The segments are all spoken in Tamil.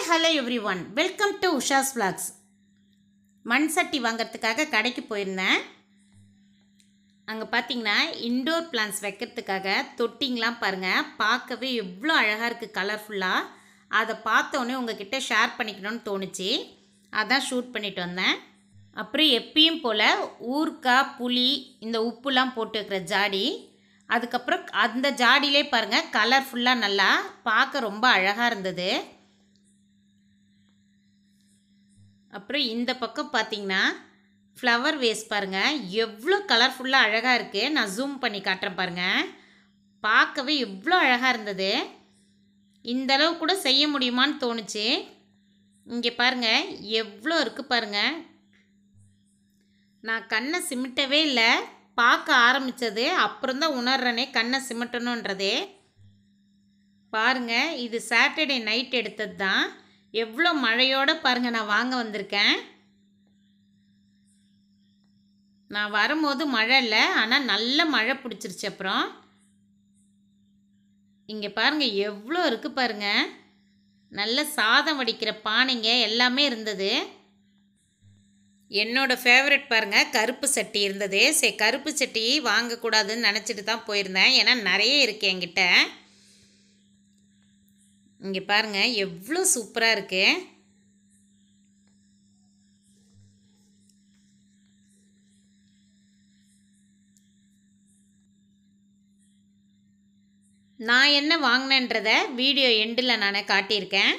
hi hello everyone welcome to Usha's vlogs மண் சட்டி வாங்கிறதுக்காக கடைக்கு போயிருந்தேன் அங்கே பார்த்தீங்கன்னா இண்டோர் பிளான்ஸ் வைக்கிறதுக்காக தொட்டிங்கெலாம் பாருங்கள் பார்க்கவே எவ்வளோ அழகாக இருக்குது கலர்ஃபுல்லாக அதை பார்த்தோன்னே உங்ககிட்ட ஷேர் பண்ணிக்கணும்னு தோணுச்சு அதான் ஷூட் பண்ணிட்டு வந்தேன் அப்புறம் எப்பயும் போல் ஊறுக்காய் புளி இந்த உப்புலாம் போட்டு வைக்கிற ஜாடி அதுக்கப்புறம் அந்த ஜாடியிலே பாருங்கள் கலர்ஃபுல்லாக நல்லா பார்க்க ரொம்ப அழகாக இருந்தது அப்புறம் இந்த பக்கம் பார்த்தீங்கன்னா ஃப்ளவர் வேஸ் பாருங்கள் எவ்வளோ கலர்ஃபுல்லாக அழகாக இருக்குது நான் ஜூம் பண்ணி காட்டுறேன் பாருங்கள் பார்க்கவே எவ்வளோ அழகாக இருந்தது இந்தளவு கூட செய்ய முடியுமான்னு தோணுச்சு இங்கே பாருங்கள் எவ்வளோ இருக்குது பாருங்கள் நான் கண்ணை சிமிட்டவே இல்லை பார்க்க ஆரம்பித்தது தான் உணர்றனே கண்ணை சிமிட்டணுன்றதே பாருங்கள் இது சாட்டர்டே நைட் எடுத்தது தான் எவ்வளோ மழையோடு பாருங்கள் நான் வாங்க வந்திருக்கேன் நான் வரும்போது மழை இல்லை ஆனால் நல்ல மழை பிடிச்சிருச்சு அப்புறம் இங்கே பாருங்கள் எவ்வளோ இருக்குது பாருங்கள் நல்ல சாதம் வடிக்கிற பானைங்க எல்லாமே இருந்தது என்னோடய ஃபேவரட் பாருங்கள் கருப்பு சட்டி இருந்தது சரி கருப்பு சட்டி வாங்கக்கூடாதுன்னு நினச்சிட்டு தான் போயிருந்தேன் ஏன்னா நிறைய இருக்குது என்கிட்ட இங்கே பாருங்கள் எவ்வளோ சூப்பராக இருக்குது நான் என்ன வாங்கினேன்றத வீடியோ எண்டில் நான் காட்டியிருக்கேன்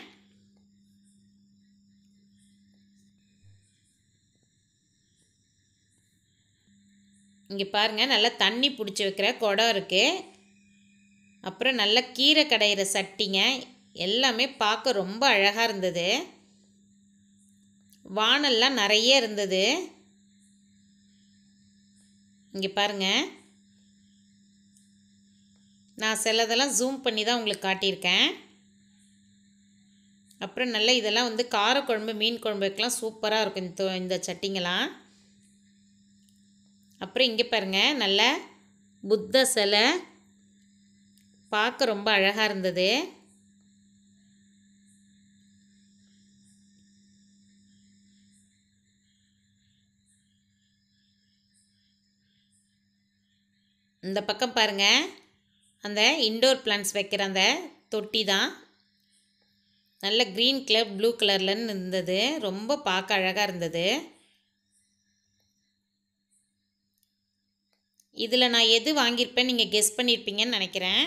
இங்கே பாருங்கள் நல்லா தண்ணி பிடிச்சி வைக்கிற குடம் இருக்குது அப்புறம் நல்லா கீரை கடையிற சட்டிங்க எல்லாமே பார்க்க ரொம்ப அழகாக இருந்தது வானல்லாம் நிறைய இருந்தது இங்கே பாருங்கள் நான் சிலதெல்லாம் ஜூம் பண்ணி தான் உங்களுக்கு காட்டியிருக்கேன் அப்புறம் நல்லா இதெல்லாம் வந்து காரக்குழம்பு மீன் குழம்புக்கெல்லாம் சூப்பராக இருக்கும் இந்த இந்த சட்டிங்கெல்லாம் அப்புறம் இங்கே பாருங்கள் நல்ல புத்த சிலை பார்க்க ரொம்ப அழகாக இருந்தது இந்த பக்கம் பாருங்கள் அந்த இண்டோர் பிளான்ஸ் வைக்கிற அந்த தொட்டி தான் நல்ல க்ரீன் கலர் ப்ளூ கலர்லன்னு இருந்தது ரொம்ப பார்க்க அழகாக இருந்தது இதில் நான் எது வாங்கியிருப்பேன் நீங்கள் கெஸ் பண்ணியிருப்பீங்கன்னு நினைக்கிறேன்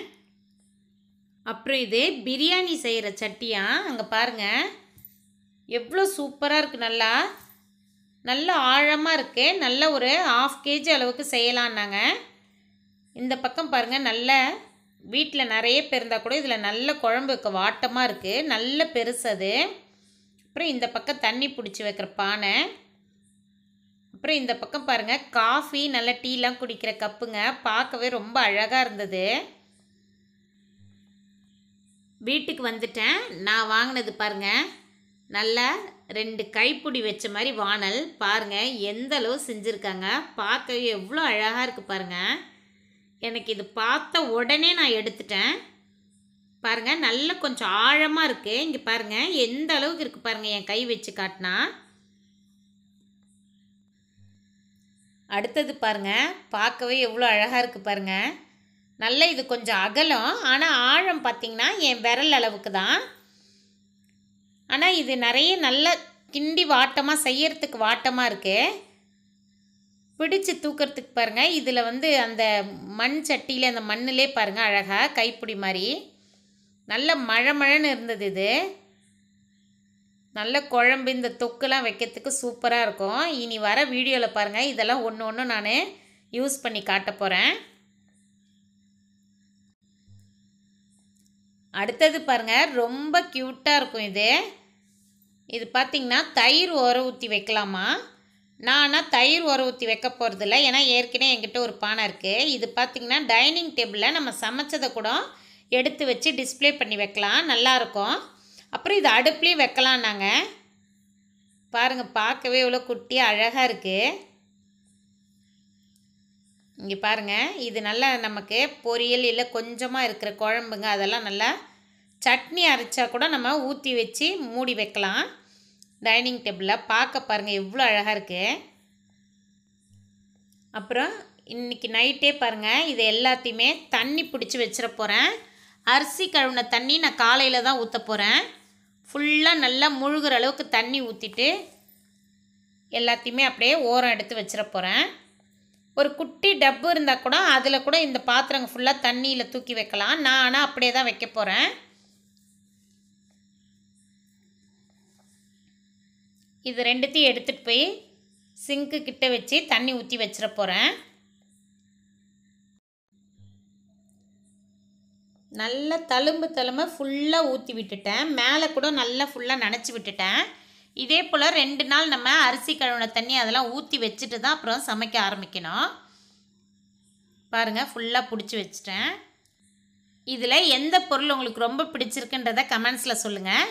அப்புறம் இது பிரியாணி செய்கிற சட்டியா அங்கே பாருங்கள் எவ்வளோ சூப்பராக இருக்குது நல்லா நல்ல ஆழமாக இருக்குது நல்ல ஒரு ஆஃப் கேஜி அளவுக்கு செய்யலான்னாங்க இந்த பக்கம் பாருங்கள் நல்ல வீட்டில் நிறைய பேர் இருந்தால் கூட இதில் நல்ல குழம்புக்கு வாட்டமாக இருக்குது நல்ல பெருசு அது அப்புறம் இந்த பக்கம் தண்ணி பிடிச்சி வைக்கிற பானை அப்புறம் இந்த பக்கம் பாருங்கள் காஃபி நல்லா டீலாம் குடிக்கிற கப்புங்க பார்க்கவே ரொம்ப அழகாக இருந்தது வீட்டுக்கு வந்துட்டேன் நான் வாங்கினது பாருங்கள் நல்லா ரெண்டு கைப்பிடி வச்ச மாதிரி வானல் பாருங்கள் எந்த அளவு செஞ்சுருக்காங்க பார்க்கவே எவ்வளோ அழகாக இருக்குது பாருங்கள் எனக்கு இது பார்த்த உடனே நான் எடுத்துட்டேன் பாருங்கள் நல்ல கொஞ்சம் ஆழமாக இருக்குது இங்கே பாருங்கள் எந்த அளவுக்கு இருக்குது பாருங்கள் என் கை வச்சு காட்டினா அடுத்தது பாருங்கள் பார்க்கவே எவ்வளோ அழகாக இருக்குது பாருங்கள் நல்ல இது கொஞ்சம் அகலம் ஆனால் ஆழம் பார்த்திங்கன்னா என் விரல் அளவுக்கு தான் ஆனால் இது நிறைய நல்ல கிண்டி வாட்டமாக செய்யறதுக்கு வாட்டமாக இருக்குது பிடிச்சு தூக்கிறதுக்கு பாருங்கள் இதில் வந்து அந்த மண் சட்டியில் அந்த மண்ணிலே பாருங்கள் அழகாக கைப்பிடி மாதிரி நல்ல மழை மழைன்னு இருந்தது இது நல்ல குழம்பு இந்த தொக்குலாம் வைக்கிறதுக்கு சூப்பராக இருக்கும் இனி வர வீடியோவில் பாருங்கள் இதெல்லாம் ஒன்று ஒன்று நான் யூஸ் பண்ணி காட்ட போகிறேன் அடுத்தது பாருங்கள் ரொம்ப க்யூட்டாக இருக்கும் இது இது பார்த்திங்கன்னா தயிர் உர ஊற்றி வைக்கலாமா ஆனால் தயிர் உர ஊற்றி வைக்க போகிறதில்ல ஏன்னா ஏற்கனவே என்கிட்ட ஒரு பானை இருக்குது இது பார்த்திங்கன்னா டைனிங் டேபிளில் நம்ம சமைச்சதை கூட எடுத்து வச்சு டிஸ்பிளே பண்ணி வைக்கலாம் நல்லாயிருக்கும் அப்புறம் இது அடுப்புலேயும் வைக்கலாம் நாங்கள் பாருங்கள் பார்க்கவே இவ்வளோ குட்டி அழகாக இருக்குது இங்கே பாருங்கள் இது நல்லா நமக்கு பொரியல் இல்லை கொஞ்சமாக இருக்கிற குழம்புங்க அதெல்லாம் நல்லா சட்னி அரைச்சா கூட நம்ம ஊற்றி வச்சு மூடி வைக்கலாம் டைனிங் டேபிளில் பார்க்க பாருங்கள் எவ்வளோ அழகாக இருக்குது அப்புறம் இன்றைக்கி நைட்டே பாருங்கள் இது எல்லாத்தையுமே தண்ணி பிடிச்சி வச்சிட போகிறேன் அரிசி கழுவின தண்ணி நான் காலையில் தான் ஊற்ற போகிறேன் ஃபுல்லாக நல்லா முழுகிற அளவுக்கு தண்ணி ஊற்றிட்டு எல்லாத்தையுமே அப்படியே ஓரம் எடுத்து வச்சிட போகிறேன் ஒரு குட்டி டப்பு இருந்தால் கூட அதில் கூட இந்த பாத்திரங்க ஃபுல்லாக தண்ணியில் தூக்கி வைக்கலாம் நான் ஆனால் அப்படியே தான் வைக்க போகிறேன் இது ரெண்டுத்தையும் எடுத்துகிட்டு போய் சிங்க்கு கிட்ட வச்சு தண்ணி ஊற்றி வச்சிட போகிறேன் நல்லா தழும்பு தழும்ப ஃபுல்லாக ஊற்றி விட்டுட்டேன் மேலே கூட நல்லா ஃபுல்லாக நினச்சி விட்டுட்டேன் இதே போல் ரெண்டு நாள் நம்ம அரிசி கழுவின தண்ணி அதெல்லாம் ஊற்றி வச்சுட்டு தான் அப்புறம் சமைக்க ஆரம்பிக்கணும் பாருங்கள் ஃபுல்லாக பிடிச்சி வச்சிட்டேன் இதில் எந்த பொருள் உங்களுக்கு ரொம்ப பிடிச்சிருக்குன்றதை கமெண்ட்ஸில் சொல்லுங்கள்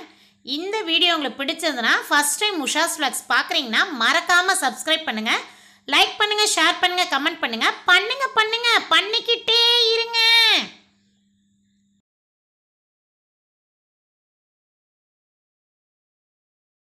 இந்த வீடியோ உங்களுக்கு பிடிச்சதுன்னா ஃபஸ்ட் டைம் உஷாஸ் ஃப்ளாக்ஸ் பார்க்குறீங்கன்னா மறக்காமல் சப்ஸ்கிரைப் பண்ணுங்கள் லைக் பண்ணுங்கள் ஷேர் பண்ணுங்கள் கமெண்ட் பண்ணுங்கள் பண்ணுங்கள் பண்ணுங்கள் பண்ணிக்கிட்டே